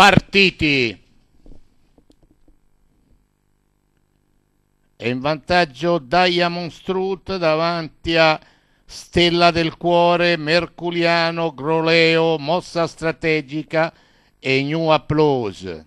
partiti. E in vantaggio Diamond Strut davanti a Stella del Cuore, Merculiano, Groleo, Mossa Strategica e New Applause.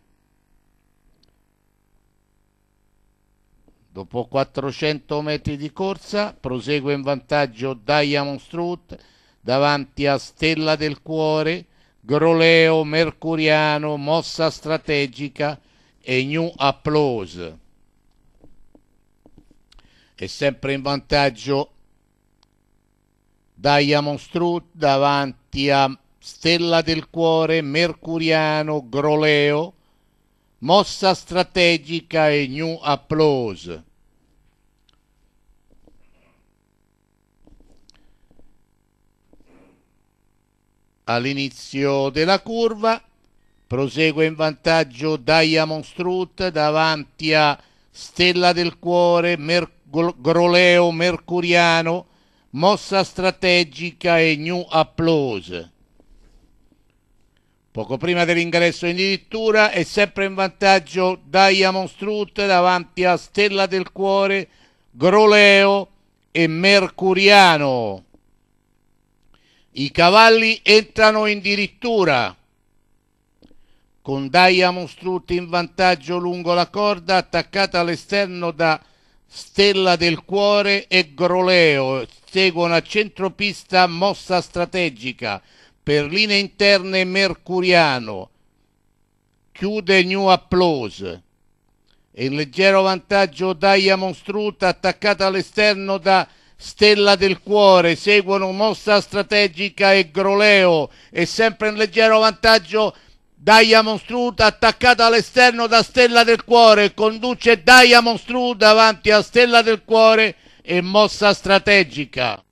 Dopo 400 metri di corsa prosegue in vantaggio Diamond Strut davanti a Stella del Cuore, Groleo, Mercuriano, Mossa Strategica e New Applause. E sempre in vantaggio Diamond Strut davanti a Stella del Cuore, Mercuriano, Groleo, Mossa Strategica e New Applause. all'inizio della curva prosegue in vantaggio Diamond Strut davanti a Stella del Cuore, Mer- Groleo Mercuriano, Mossa Strategica e New Applause. Poco prima dell'ingresso in dirittura è sempre in vantaggio Diamond Strut davanti a Stella del Cuore, Groleo e Mercuriano. I cavalli entrano in dirittura. Con Daia Mostrutti in vantaggio lungo la corda, attaccata all'esterno da Stella del Cuore e Groleo. Seguono a centropista mossa strategica. Per linee interne Mercuriano. Chiude New Applause. In leggero vantaggio Daia Mostruta attaccata all'esterno da Stella del Cuore, seguono Mossa Strategica e Groleo e sempre in leggero vantaggio Daia Monstruda attaccata all'esterno da Stella del Cuore, conduce Daia Monstruda davanti a Stella del Cuore e Mossa Strategica.